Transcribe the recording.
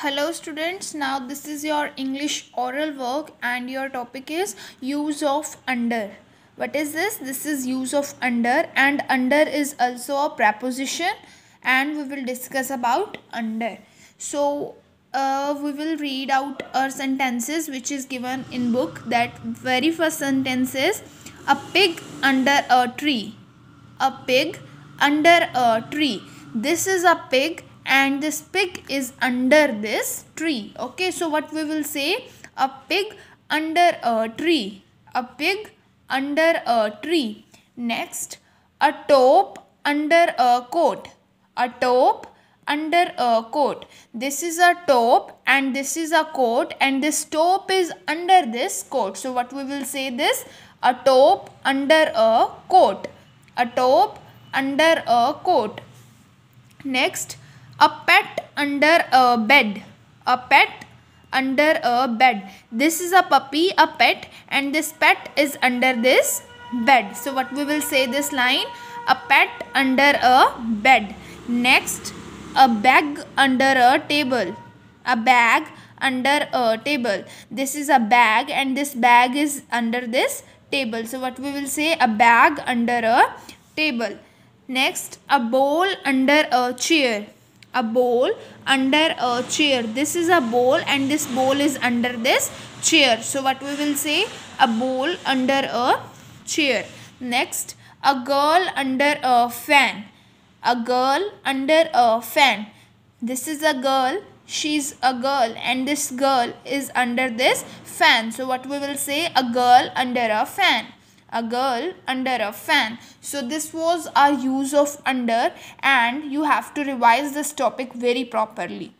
Hello students, now this is your English oral work and your topic is use of under. What is this? This is use of under and under is also a preposition and we will discuss about under. So uh, we will read out our sentences which is given in book that very first sentence is a pig under a tree. A pig under a tree. This is a pig and this pig is under this tree okay so what we will say a pig under a tree a pig under a tree next a top under a coat a top under a coat this is a top and this is a coat and this top is under this coat so what we will say this a top under a coat a top under a coat next a pet under a bed a pet under a bed this is a puppy a pet and this pet is under this bed so what we will say this line a pet under a bed next a bag under a table a bag under a table this is a bag and this bag is under this table so what we will say a bag under a table next a bowl under a chair a bowl under a chair this is a bowl and this bowl is under this chair so what we will say a bowl under a chair next a girl under a fan a girl under a fan this is a girl she's a girl and this girl is under this fan so what we will say a girl under a fan a girl under a fan. So this was our use of under and you have to revise this topic very properly.